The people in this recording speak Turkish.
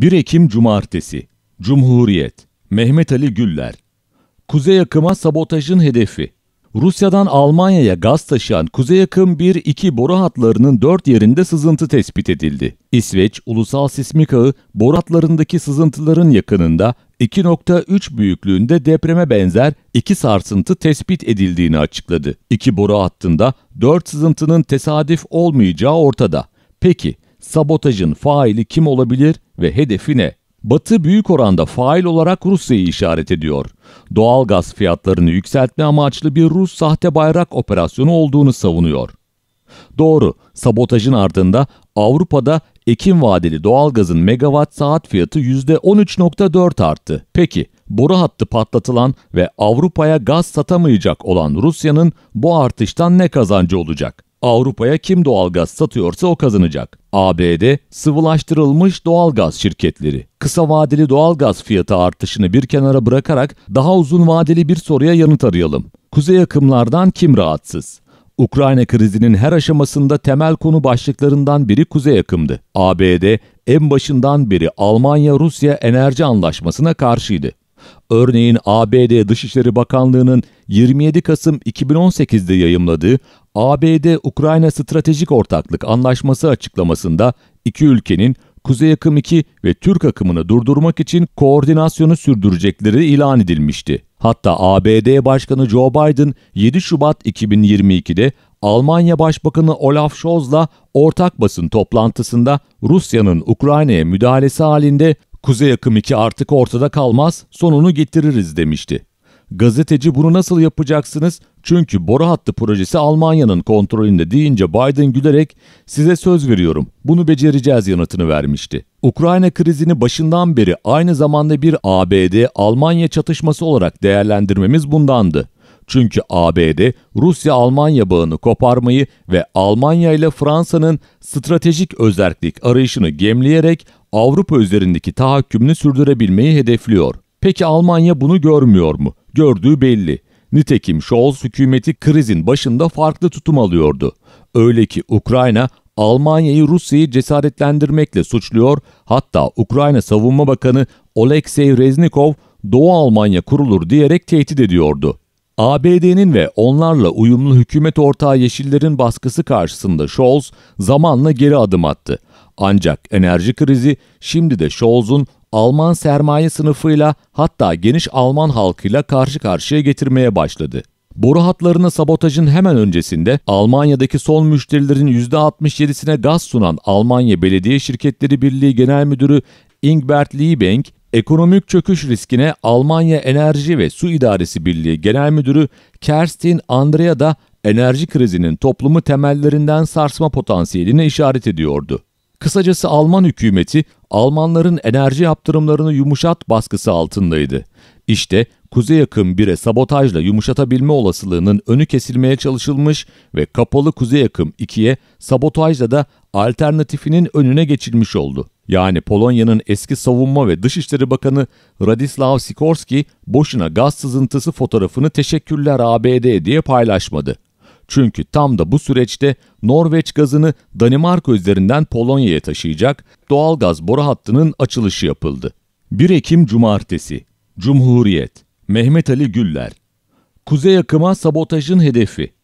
1 Ekim Cumartesi Cumhuriyet Mehmet Ali Güller Kuzey akıma sabotajın hedefi Rusya'dan Almanya'ya gaz taşıyan Kuzey Akım 1-2 boru hatlarının 4 yerinde sızıntı tespit edildi. İsveç Ulusal Sismik Ağı boru hatlarındaki sızıntıların yakınında 2.3 büyüklüğünde depreme benzer 2 sarsıntı tespit edildiğini açıkladı. 2 boru hattında 4 sızıntının tesadüf olmayacağı ortada. Peki sabotajın faili kim olabilir ve hedefi ne? Batı büyük oranda fail olarak Rusya'yı işaret ediyor. Doğal gaz fiyatlarını yükseltme amaçlı bir Rus sahte bayrak operasyonu olduğunu savunuyor. Doğru, sabotajın ardında Avrupa'da Ekim vadeli doğalgazın megawatt saat fiyatı %13.4 arttı. Peki, boru hattı patlatılan ve Avrupa'ya gaz satamayacak olan Rusya'nın bu artıştan ne kazancı olacak? Avrupa'ya kim doğalgaz satıyorsa o kazanacak. ABD sıvılaştırılmış doğalgaz şirketleri kısa vadeli doğalgaz fiyatı artışını bir kenara bırakarak daha uzun vadeli bir soruya yanıt arayalım. Kuzey yakımlardan kim rahatsız? Ukrayna krizinin her aşamasında temel konu başlıklarından biri kuzey yakımdı. ABD en başından beri Almanya-Rusya enerji anlaşmasına karşıydı. Örneğin ABD Dışişleri Bakanlığı'nın 27 Kasım 2018'de yayımladığı ABD-Ukrayna Stratejik Ortaklık Anlaşması açıklamasında iki ülkenin Kuzey Akım 2 ve Türk akımını durdurmak için koordinasyonu sürdürecekleri ilan edilmişti. Hatta ABD Başkanı Joe Biden 7 Şubat 2022'de Almanya Başbakanı Olaf Scholz'la ortak basın toplantısında Rusya'nın Ukrayna'ya müdahalesi halinde Kuzey Akım 2 artık ortada kalmaz, sonunu getiririz demişti. Gazeteci bunu nasıl yapacaksınız? Çünkü boru hattı projesi Almanya'nın kontrolünde deyince Biden gülerek size söz veriyorum bunu becereceğiz yanıtını vermişti. Ukrayna krizini başından beri aynı zamanda bir ABD-Almanya çatışması olarak değerlendirmemiz bundandı. Çünkü ABD Rusya-Almanya bağını koparmayı ve Almanya ile Fransa'nın stratejik özellik arayışını gemleyerek Avrupa üzerindeki tahakkümünü sürdürebilmeyi hedefliyor. Peki Almanya bunu görmüyor mu? Gördüğü belli. Nitekim Scholz hükümeti krizin başında farklı tutum alıyordu. Öyle ki Ukrayna Almanya'yı Rusya'yı cesaretlendirmekle suçluyor. Hatta Ukrayna Savunma Bakanı Oleksiy Reznikov Doğu Almanya kurulur diyerek tehdit ediyordu. ABD'nin ve onlarla uyumlu hükümet ortağı Yeşillerin baskısı karşısında Scholz zamanla geri adım attı. Ancak enerji krizi şimdi de Scholz'un Alman sermaye sınıfıyla hatta geniş Alman halkıyla karşı karşıya getirmeye başladı. Boru hatlarına sabotajın hemen öncesinde Almanya'daki son müşterilerin %67'sine gaz sunan Almanya Belediye Şirketleri Birliği Genel Müdürü Ingbert Liebeng Ekonomik çöküş riskine Almanya Enerji ve Su İdaresi Birliği Genel Müdürü Kerstin Andrea da enerji krizinin toplumu temellerinden sarsma potansiyeline işaret ediyordu. Kısacası Alman hükümeti Almanların enerji yaptırımlarını yumuşat baskısı altındaydı. İşte kuzey yakın bire sabotajla yumuşatabilme olasılığının önü kesilmeye çalışılmış ve kapalı kuzey yakın 2'ye sabotajla da alternatifinin önüne geçilmiş oldu. Yani Polonya'nın eski savunma ve dışişleri bakanı Radislav Sikorski boşuna gaz sızıntısı fotoğrafını teşekkürler ABD diye paylaşmadı. Çünkü tam da bu süreçte Norveç gazını Danimarka üzerinden Polonya'ya taşıyacak doğal gaz boru hattının açılışı yapıldı. 1 Ekim Cumartesi Cumhuriyet Mehmet Ali Güller Kuzey akıma sabotajın hedefi